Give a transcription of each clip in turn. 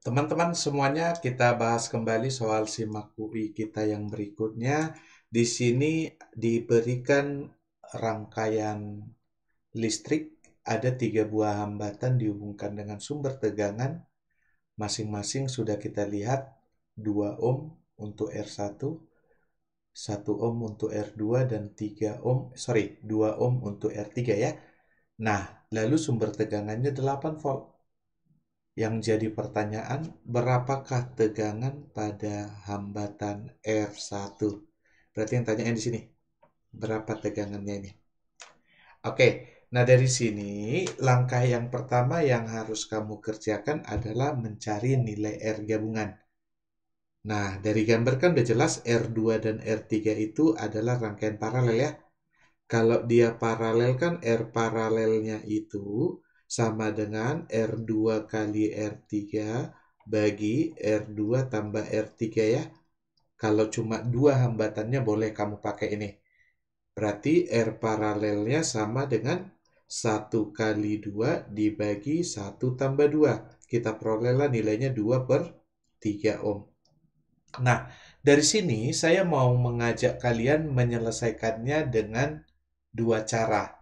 Teman-teman semuanya, kita bahas kembali soal simak UI kita yang berikutnya. Di sini diberikan rangkaian listrik, ada tiga buah hambatan dihubungkan dengan sumber tegangan. Masing-masing sudah kita lihat 2 ohm untuk R1, 1 ohm untuk R2, dan 3 ohm, sorry, 2 ohm untuk R3 ya. Nah, lalu sumber tegangannya 8 volt. Yang jadi pertanyaan, berapakah tegangan pada hambatan r 1 Berarti yang tanya tanyaan di sini, berapa tegangannya ini? Oke, nah dari sini langkah yang pertama yang harus kamu kerjakan adalah mencari nilai R gabungan. Nah, dari gambar kan udah jelas R2 dan R3 itu adalah rangkaian paralel ya. Kalau dia paralel kan R paralelnya itu sama dengan R2 kali R3 bagi R2 tambah R3 ya. Kalau cuma dua hambatannya boleh kamu pakai ini. Berarti R paralelnya sama dengan 1 kali 2 dibagi 1 tambah 2. Kita perolehlah nilainya 2 per 3 ohm. Nah, dari sini saya mau mengajak kalian menyelesaikannya dengan dua cara.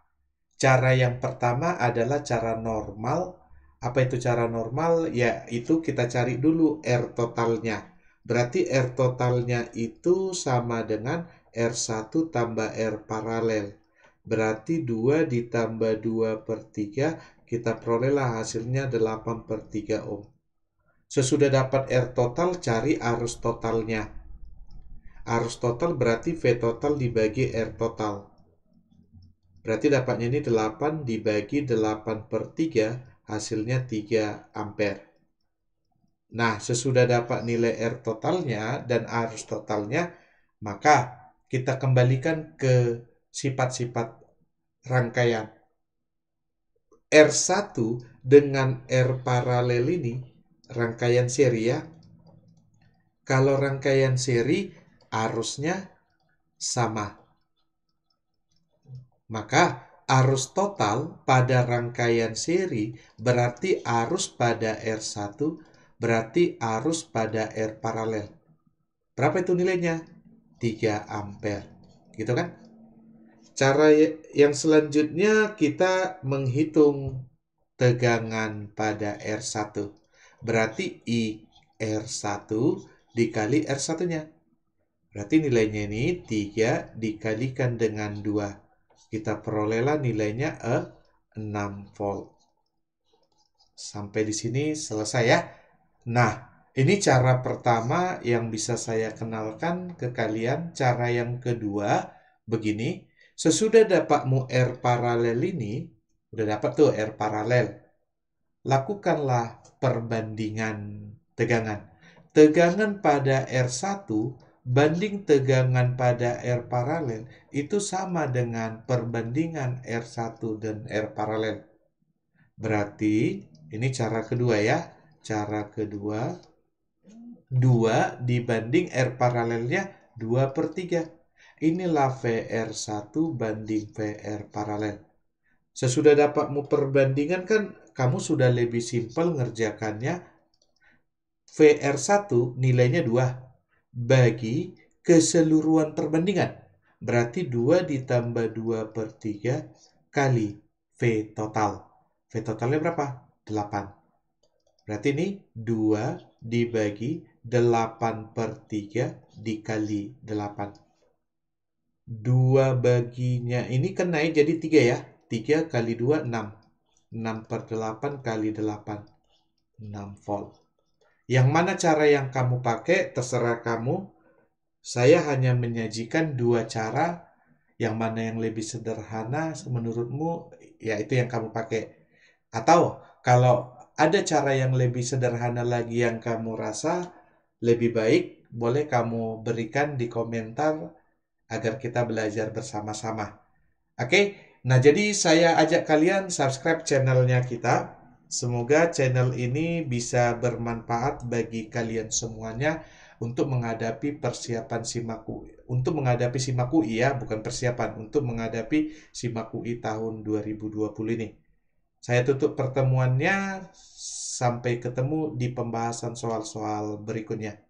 Cara yang pertama adalah cara normal. Apa itu cara normal? Ya, itu kita cari dulu R totalnya. Berarti R totalnya itu sama dengan R1 tambah R paralel. Berarti 2 ditambah 2 per 3, kita perolehlah hasilnya 8 per 3 ohm. Sesudah dapat R total, cari arus totalnya. Arus total berarti V total dibagi R total. Berarti dapatnya ini 8 dibagi 8 per 3, hasilnya 3 ampere. Nah, sesudah dapat nilai R totalnya dan arus totalnya, maka kita kembalikan ke sifat-sifat rangkaian. R1 dengan R paralel ini rangkaian seri ya. Kalau rangkaian seri arusnya sama. Maka arus total pada rangkaian seri berarti arus pada R1 berarti arus pada R paralel. Berapa itu nilainya? 3 ampere. Gitu kan? Cara yang selanjutnya kita menghitung tegangan pada R1. Berarti I R1 dikali R1-nya. Berarti nilainya ini 3 dikalikan dengan 2 kita perolehlah nilainya e eh, 6 volt. Sampai di sini selesai ya. Nah, ini cara pertama yang bisa saya kenalkan ke kalian. Cara yang kedua begini, sesudah dapatmu R paralel ini, udah dapat tuh R paralel. Lakukanlah perbandingan tegangan. Tegangan pada R1 banding tegangan pada R paralel itu sama dengan perbandingan R1 dan R paralel. Berarti ini cara kedua ya. Cara kedua 2 dibanding R paralelnya 2 per 3. Inilah VR1 banding VR paralel. Sesudah dapat perbandingan kan kamu sudah lebih simpel ngerjakannya. VR1 nilainya 2, bagi keseluruhan perbandingan. Berarti 2 ditambah 2 per 3 kali V total. V totalnya berapa? 8. Berarti ini 2 dibagi 8 per 3 dikali 8. 2 baginya ini kan naik jadi 3 ya. 3 kali 2, 6. 6 per 8 kali 8. 6 volt. Yang mana cara yang kamu pakai terserah kamu. Saya hanya menyajikan dua cara yang mana yang lebih sederhana menurutmu Yaitu yang kamu pakai. Atau kalau ada cara yang lebih sederhana lagi yang kamu rasa lebih baik, boleh kamu berikan di komentar agar kita belajar bersama-sama. Oke, okay? nah jadi saya ajak kalian subscribe channelnya kita Semoga channel ini bisa bermanfaat bagi kalian semuanya untuk menghadapi persiapan Simaku untuk menghadapi Simaku ya bukan persiapan untuk menghadapi Simaku tahun 2020 ini. Saya tutup pertemuannya sampai ketemu di pembahasan soal-soal berikutnya.